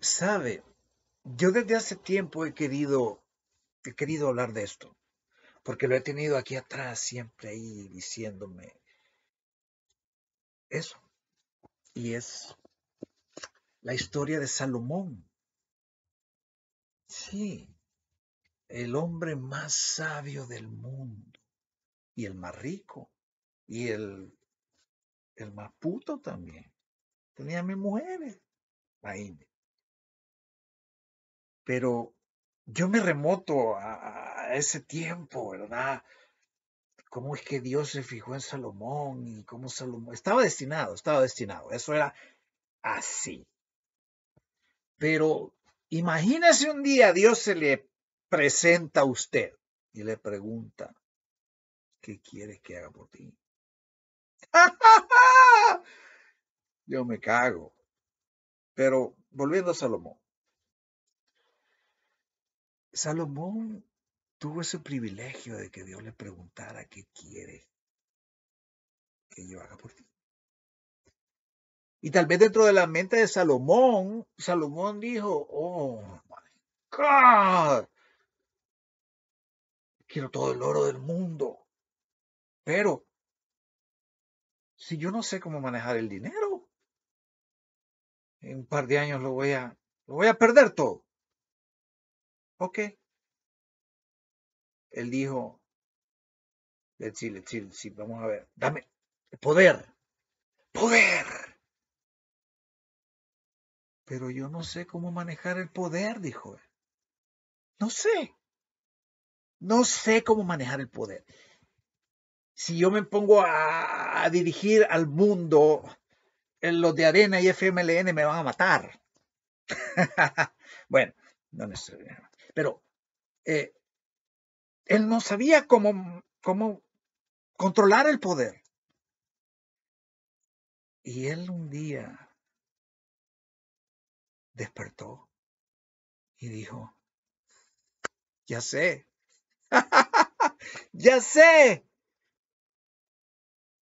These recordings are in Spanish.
Sabe, yo desde hace tiempo he querido, he querido hablar de esto, porque lo he tenido aquí atrás, siempre ahí diciéndome eso. Y es la historia de Salomón. Sí, el hombre más sabio del mundo y el más rico y el, el más puto también. Tenía mis mujeres, ahí pero yo me remoto a, ese tiempo, ¿verdad? cómo es que Dios se fijó en Salomón y cómo Salomón estaba destinado, estaba destinado. Eso era así. Pero imagínese un día Dios se le presenta a usted y le pregunta, ¿qué quieres que haga por ti? Yo me cago. Pero volviendo a Salomón, Salomón tuvo ese privilegio de que Dios le preguntara qué quiere que yo haga por ti. Y tal vez dentro de la mente de Salomón, Salomón dijo, oh my God, quiero todo el oro del mundo. Pero, si yo no sé cómo manejar el dinero, en un par de años lo voy a, lo voy a perder todo. Ok. Él dijo, let's see, let's see, vamos a ver, dame poder, poder. Pero yo no sé cómo manejar el poder, dijo él. No sé. No sé cómo manejar el poder. Si yo me pongo a, a dirigir al mundo, eh, los de Arena y FMLN me van a matar. bueno, no necesariamente pero eh, él no sabía cómo, cómo controlar el poder. Y él un día despertó y dijo, ya sé, ya sé,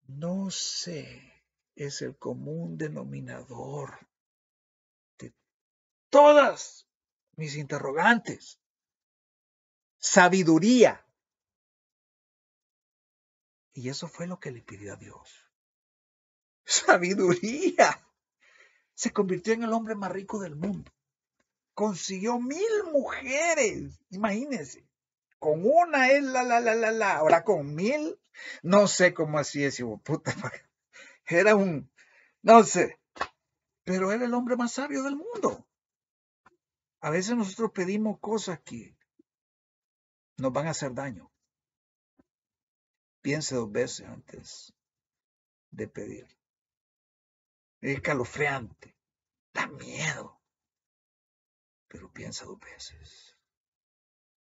no sé, es el común denominador de todas mis interrogantes. Sabiduría. Y eso fue lo que le pidió a Dios. Sabiduría. Se convirtió en el hombre más rico del mundo. Consiguió mil mujeres. Imagínense. Con una es la, la, la, la, la. Ahora con mil. No sé cómo así es, hijo puta. Era un. No sé. Pero era el hombre más sabio del mundo. A veces nosotros pedimos cosas que nos van a hacer daño. Piensa dos veces antes de pedir. Es escalofriante, da miedo, pero piensa dos veces.